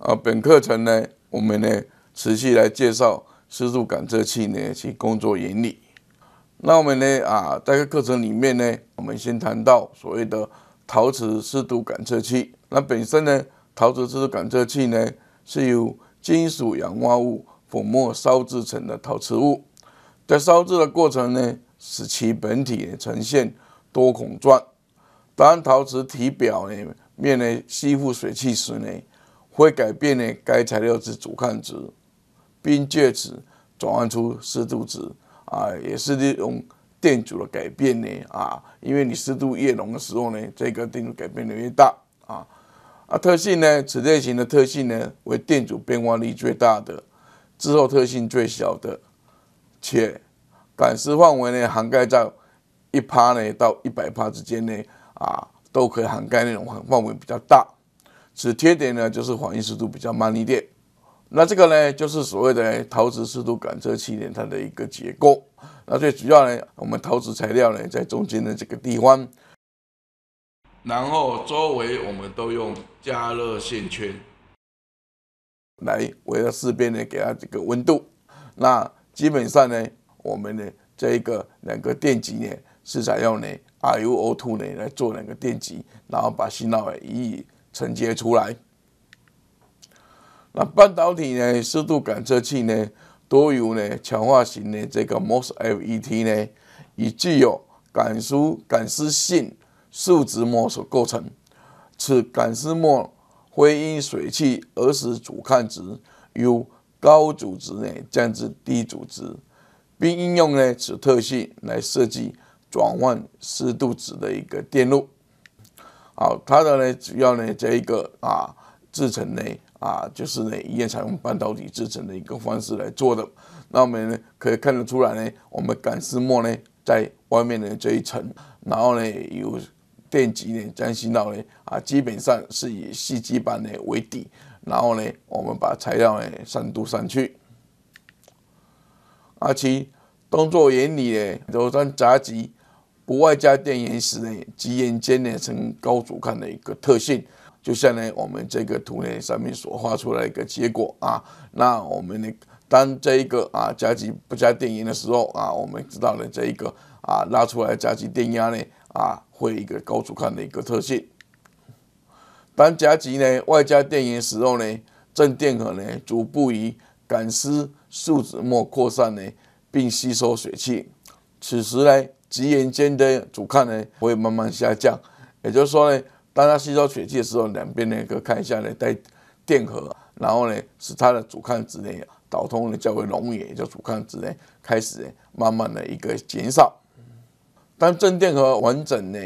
啊，本课程呢，我们呢持续来介绍湿度感测器呢其工作原理。那我们呢啊，在这课程里面呢，我们先谈到所谓的陶瓷湿度感测器。那本身呢，陶瓷湿度感测器呢是由金属氧化物粉末烧制成的陶瓷物，在烧制的过程呢，使其本体呈现多孔状。当陶瓷体表面呢吸附水气时呢，会改变呢，该材料之阻抗值，并借此转换出湿度值啊，也是利用电阻的改变呢啊，因为你湿度越浓的时候呢，这个电阻改变的越大啊啊，特性呢，此类型的特性呢为电阻变化率最大的，滞后特性最小的，且感湿范围呢涵盖在一帕呢到一百帕之间呢啊，都可以涵盖那种范围比较大。此贴点呢，就是反应速度比较慢一点。那这个呢，就是所谓的陶瓷湿度感测器呢，它的一个结构。那最主要呢，我们陶瓷材料呢，在中间的这个地方，然后周围我们都用加热线圈来围绕四边呢，给它这个温度。那基本上呢，我们的这一个两个电极呢，是采用呢 RuO2 呢来做两个电极，然后把信号呢以承接出来，那半导体呢？湿度感测器呢，多由呢强化型的这个 MOSFET 呢，以具有感输感湿性数值模式构成。此感湿 m 会因水汽而使阻抗值由高阻值呢降至低阻值，并应用呢此特性来设计转换湿度值的一个电路。好，它的呢主要呢这一个啊制成呢啊就是呢一也采用半导体制成的一个方式来做的。那我们呢可以看得出来呢，我们感丝膜呢在外面的这一层，然后呢有电极呢将信到呢啊基本上是以细基板呢为底，然后呢我们把材料呢上镀上去。而且动作原理呢，如咱杂极。不外加电源时呢，极间呢呈高阻抗的一个特性，就像呢我们这个图呢上面所画出来一个结果啊。那我们呢，当这一个啊加极不加电源的时候啊，我们知道了这一个啊拉出来加极电压呢啊会一个高阻抗的一个特性。当加急呢外加电源时候呢，正电荷呢逐步以感丝树脂末扩散呢，并吸收水汽，此时呢。极盐间的阻抗呢会慢慢下降，也就是说呢，当它吸收血气的时候，两边的一个看一下呢带电荷，然后呢使它的阻抗之内导通呢较为容易，就阻抗之内开始慢慢的一个减少。当正电荷完整呢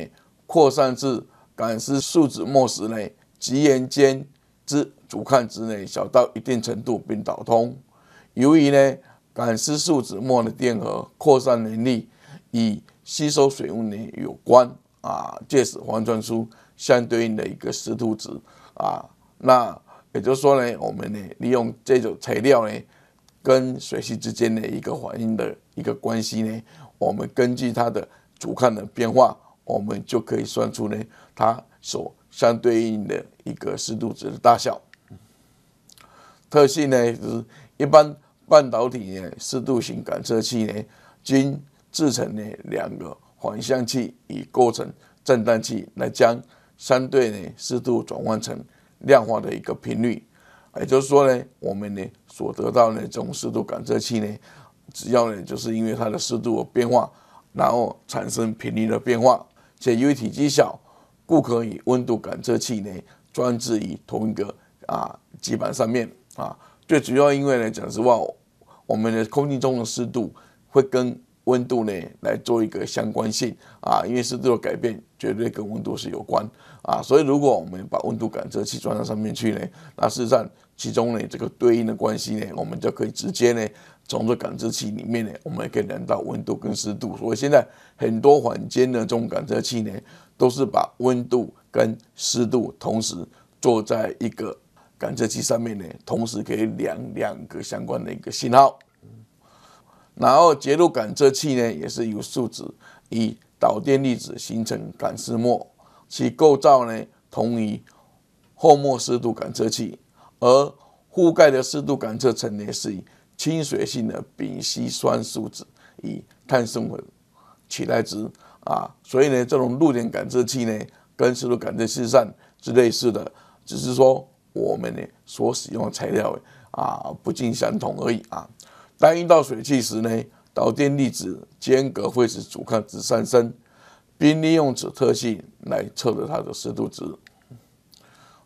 扩散至感湿树脂末时呢，极盐间之阻抗之内小到一定程度并导通，由于呢感湿树脂末的电荷扩散能力以吸收水温呢有关啊，借此换算出相对应的一个湿度值啊。那也就是说呢，我们呢利用这种材料呢跟水系之间的一个反应的一个关系呢，我们根据它的阻抗的变化，我们就可以算出呢它所相对应的一个湿度值的大小。特性呢是，一般半导体呢湿度型感测器呢均。制成呢两个环向器以构成振荡器，来将相对的湿度转换成量化的一个频率。也就是说呢，我们呢所得到的这种湿度感测器呢，只要呢就是因为它的湿度的变化，然后产生频率的变化。且由于体积小，故可以温度感测器呢装置于同一个啊基板上面啊。最主要因为呢，讲实话，我们的空气中的湿度会跟温度呢，来做一个相关性啊，因为湿度的改变绝对跟温度是有关啊，所以如果我们把温度感测器装到上面去呢，那事实上其中呢这个对应的关系呢，我们就可以直接呢从这感知器里面呢，我们也可以量到温度跟湿度。所以现在很多房间的这种感知器呢，都是把温度跟湿度同时做在一个感知器上面呢，同时可以量两个相关的一个信号。然后，结露感测器呢，也是由树脂与导电粒子形成感丝膜，其构造呢，同于厚膜湿度感测器，而覆盖的湿度感测层呢，是以亲水性的丙烯酸树脂与碳生物取代之啊，所以呢，这种露点感测器呢，跟湿度感测器上是类似的，只是说我们呢所使用的材料啊，不尽相同而已啊。单一到水汽时呢，导电粒子间隔会使阻抗值上升，并利用此特性来测得它的湿度值。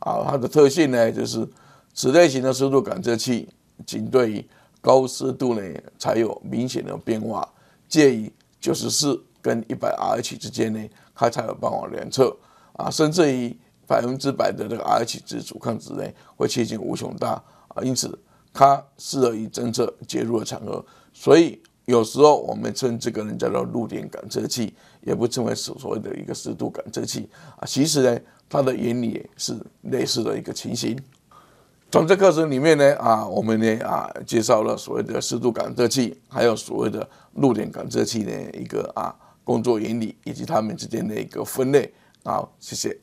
啊，它的特性呢，就是此类型的湿度感测器仅对于高湿度呢才有明显的变化，介于九十四跟一百 RH 之间呢，它才有办法量测。啊，甚至于百分之百的这个 RH 值阻抗值呢，会接近无穷大。啊，因此。它适合于政策介入的场合，所以有时候我们称这个人叫做露点感测器，也不称为所所谓的一个湿度感测器啊。其实呢，它的原理是类似的一个情形。从这课程里面呢，啊，我们呢啊介绍了所谓的湿度感测器，还有所谓的露点感测器的一个啊工作原理，以及它们之间的一个分类好，谢谢。